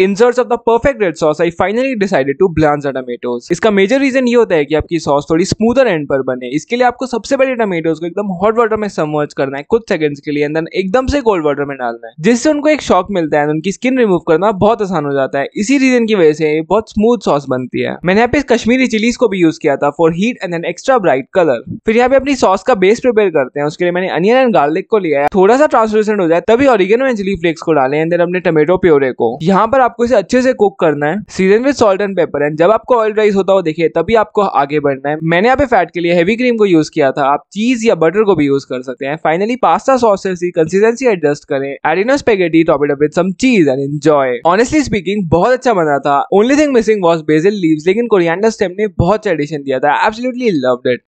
in search of the perfect red sauce I finally decided to blanch the इसका major reason ये होता है कि आपकी सॉस थोड़ी स्मूदर एंड पर बने इसके लिए आपको सबसे पहले टमेटोज को एकदम हॉट वाटर में समर्ज करना है कुछ सेकंड्स के लिए देन एकदम से कोल्ड वाटर में डालना है जिससे उनको एक शॉक मिलता है उनकी स्किन रिमूव करना बहुत आसान हो जाता है इसी रीजन की वजह से बहुत स्मूथ सॉस बनती है मैंने यहाँ पे कश्मीरी चिलीज को भी यूज किया था for heat and an extra bright colour फिर यहाँ पे अपनी सॉस का बेस प्रिपेयर करते हैं उसके लिए मैंने अनियन एंड गार्लिक को लिया है थोड़ा सा ट्रांसलूसेंट हो जाए तभी ऑरिगेनो एंड चिली फ्लेक्स को डालें एंड देन अपने टमेटो प्योरे को यहाँ पर आपको इसे अच्छे से कुक करना है season with salt and pepper and जब आपको ऑयल राइस होता हो देखिए तभी आपको आगे बढ़ना है मैंने यहाँ पे फैट के लिए हैवी क्रीम को यूज किया था आप चीज या बटर को भी यूज कर सकते हैं फाइनली पास्ता सॉसेस की कंसिस्टेंसी एडजस्ट करें add in spaghetti top it up with some cheese and enjoy honestly speaking बहुत अच्छा बना था only thing missing was basil leaves लेकिन कोरिएंडर स्टेम ने बहुत अच्छा एडिशन दिया था एब्सोल्युटली लव्ड इट